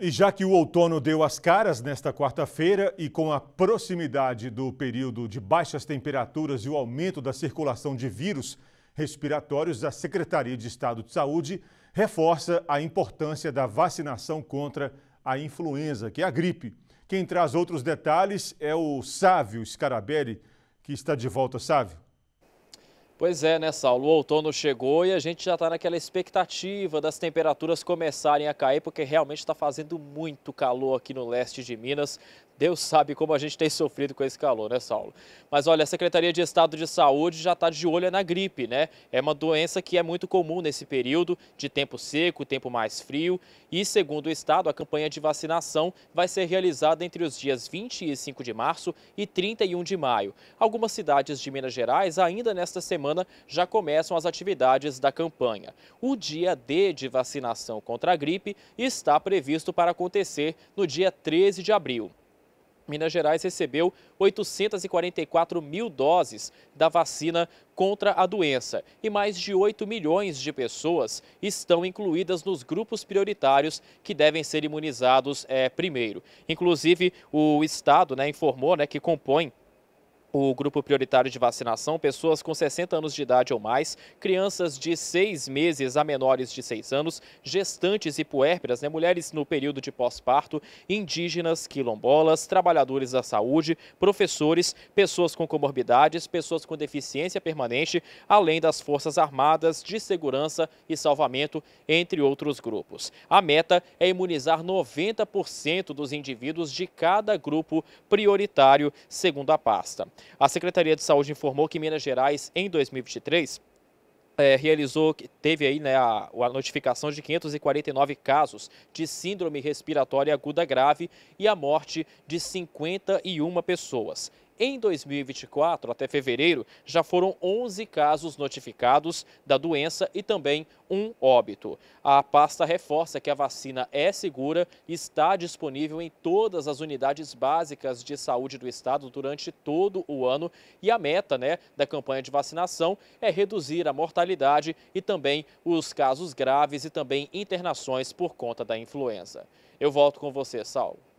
E já que o outono deu as caras nesta quarta-feira e com a proximidade do período de baixas temperaturas e o aumento da circulação de vírus respiratórios, a Secretaria de Estado de Saúde reforça a importância da vacinação contra a influenza, que é a gripe. Quem traz outros detalhes é o Sávio Scarabelli, que está de volta. Sávio. Pois é, né, Saulo? O outono chegou e a gente já está naquela expectativa das temperaturas começarem a cair, porque realmente está fazendo muito calor aqui no leste de Minas. Deus sabe como a gente tem sofrido com esse calor, né, Saulo? Mas olha, a Secretaria de Estado de Saúde já está de olho na gripe, né? É uma doença que é muito comum nesse período de tempo seco, tempo mais frio. E, segundo o Estado, a campanha de vacinação vai ser realizada entre os dias 25 de março e 31 de maio. Algumas cidades de Minas Gerais, ainda nesta semana, já começam as atividades da campanha. O dia D de vacinação contra a gripe está previsto para acontecer no dia 13 de abril. Minas Gerais recebeu 844 mil doses da vacina contra a doença e mais de 8 milhões de pessoas estão incluídas nos grupos prioritários que devem ser imunizados é, primeiro. Inclusive, o Estado né, informou né, que compõe o grupo prioritário de vacinação, pessoas com 60 anos de idade ou mais, crianças de 6 meses a menores de 6 anos, gestantes e puérperas, né, mulheres no período de pós-parto, indígenas, quilombolas, trabalhadores da saúde, professores, pessoas com comorbidades, pessoas com deficiência permanente, além das Forças Armadas, de Segurança e Salvamento, entre outros grupos. A meta é imunizar 90% dos indivíduos de cada grupo prioritário, segundo a pasta. A Secretaria de Saúde informou que Minas Gerais, em 2023, é, eh, realizou, teve aí né, a, a, notificação de 549 casos de síndrome respiratória aguda grave e a morte de 51 pessoas. Em 2024, até fevereiro, já foram 11 casos notificados da doença e também um óbito. A pasta reforça que a vacina é segura e está disponível em todas as unidades básicas de saúde do estado durante todo o ano e a meta né, da campanha de vacinação é reduzir a mortalidade e também os casos graves e também internações por conta da influenza. Eu volto com você, Saulo.